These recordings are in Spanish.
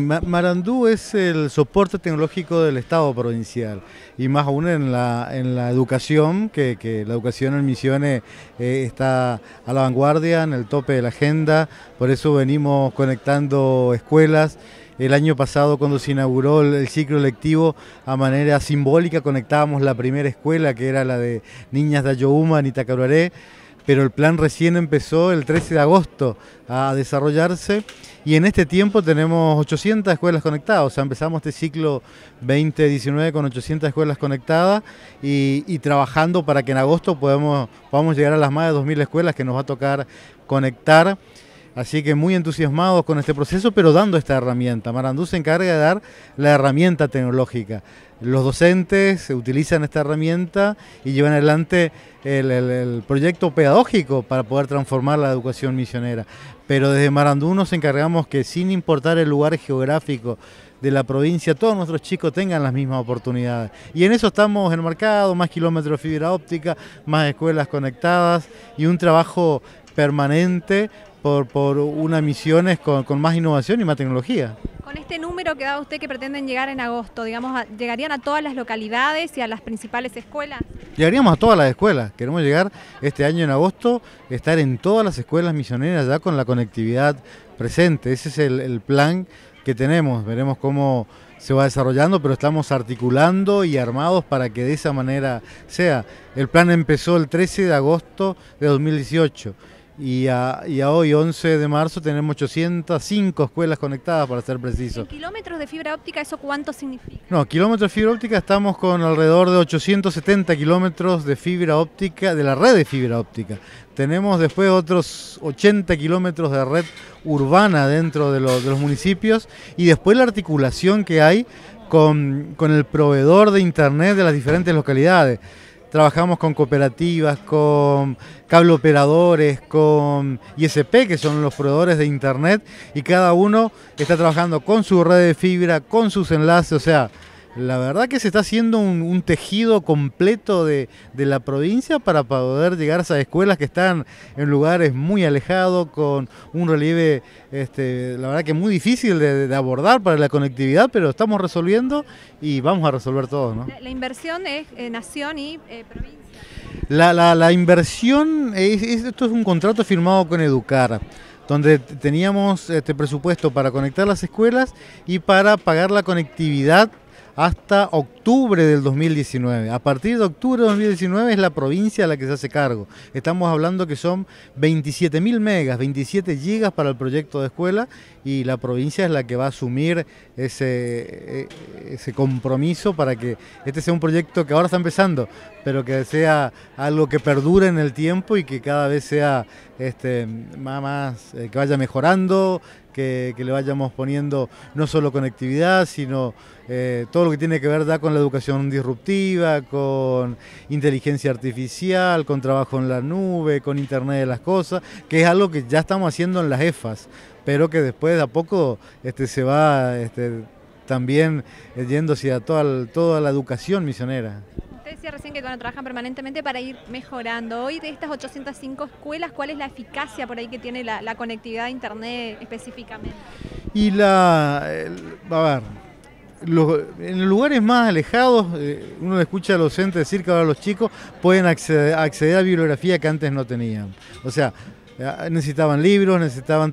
Marandú es el soporte tecnológico del Estado provincial y más aún en la, educación, que, la educación en Misiones eh, está a la vanguardia, en el tope de la agenda, por eso venimos conectando escuelas. El año pasado cuando se inauguró el ciclo lectivo, a manera simbólica conectábamos la primera escuela, que era la de Niñas de Ayohuma, y Tacaruaré pero el plan recién empezó el 13 de agosto a desarrollarse y en este tiempo tenemos 800 escuelas conectadas, o sea, empezamos este ciclo 2019 con 800 escuelas conectadas y, trabajando para que en agosto podamos llegar a las más de 2.000 escuelas que nos va a tocar conectar. Así que muy entusiasmados con este proceso, pero dando esta herramienta. Marandú se encarga de dar la herramienta tecnológica. Los docentes utilizan esta herramienta y llevan adelante el, proyecto pedagógico para poder transformar la educación misionera. Pero desde Marandú nos encargamos que sin importar el lugar geográfico, de la provincia, todos nuestros chicos tengan las mismas oportunidades. Y en eso estamos enmarcados, más kilómetros de fibra óptica, más escuelas conectadas y un trabajo permanente por, por unas misiones con, más innovación y más tecnología. Con este número que da usted que pretenden llegar en agosto, digamos, ¿llegarían a todas las localidades y a las principales escuelas? Llegaríamos a todas las escuelas. Queremos llegar este año en agosto, estar en todas las escuelas misioneras ya con la conectividad presente. Ese es el, el plan que tenemos. Veremos cómo se va desarrollando, pero estamos articulando y armados para que de esa manera sea. El plan empezó el 13 de agosto de 2018 y a, hoy, 11 de marzo, tenemos 805 escuelas conectadas, para ser preciso. kilómetros de fibra óptica eso cuánto significa? No, kilómetros de fibra óptica estamos con alrededor de 870 kilómetros de fibra óptica, de la red de fibra óptica. Tenemos después otros 80 kilómetros de red urbana dentro de, los municipios y después la articulación que hay con, con el proveedor de Internet de las diferentes localidades trabajamos con cooperativas, con cable operadores, con ISP, que son los proveedores de Internet, y cada uno está trabajando con su red de fibra, con sus enlaces, o sea, la verdad que se está haciendo un, tejido completo de, la provincia para poder llegar a esas escuelas que están en lugares muy alejados, con un relieve, este, la verdad que muy difícil de, abordar para la conectividad, pero estamos resolviendo y vamos a resolver todo. La, inversión es eh, nación y eh, provincia. La, inversión, esto es un contrato firmado con Educar donde teníamos este presupuesto para conectar las escuelas y para pagar la conectividad hasta octubre del 2019. A partir de octubre del 2019 es la provincia la que se hace cargo. Estamos hablando que son 27.000 megas, 27 gigas para el proyecto de escuela y la provincia es la que va a asumir ese, e, ese compromiso para que este sea un proyecto que ahora está empezando, pero que sea algo que perdure en el tiempo y que cada vez sea este, más, eh, que vaya mejorando, que, le vayamos poniendo no solo conectividad, sino eh, todo lo que tiene que ver con la educación disruptiva, con inteligencia artificial, con trabajo en la nube, con Internet de las Cosas, que es algo que ya estamos haciendo en las EFAS, pero que después de a poco este, se va este, también yendo hacia toda, toda la educación misionera. Usted decía recién que trabajan permanentemente para ir mejorando. Hoy de estas 805 escuelas, ¿cuál es la eficacia por ahí que tiene la, conectividad a Internet específicamente? Y la... a ver, los, en lugares más alejados, eh, uno escucha al docente decir que ahora los chicos pueden acceder, a bibliografía que antes no tenían. O sea, eh, necesitaban libros, necesitaban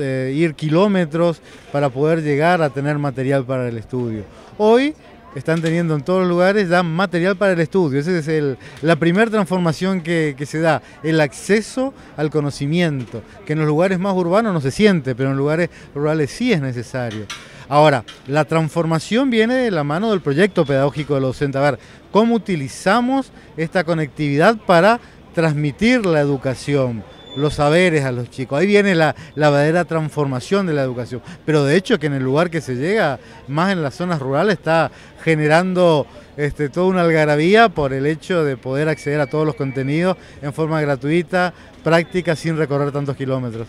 eh, ir kilómetros para poder llegar a tener material para el estudio. Hoy están teniendo en todos los lugares, dan material para el estudio. Esa es la primera transformación que, se da, el acceso al conocimiento, que en los lugares más urbanos no se siente, pero en lugares rurales sí es necesario. Ahora, la transformación viene de la mano del proyecto pedagógico de los docentes. A ver, ¿cómo utilizamos esta conectividad para transmitir la educación? los saberes a los chicos. Ahí viene la, la, verdadera transformación de la educación. Pero de hecho que en el lugar que se llega, más en las zonas rurales, está generando este, toda una algarabía por el hecho de poder acceder a todos los contenidos en forma gratuita, práctica, sin recorrer tantos kilómetros.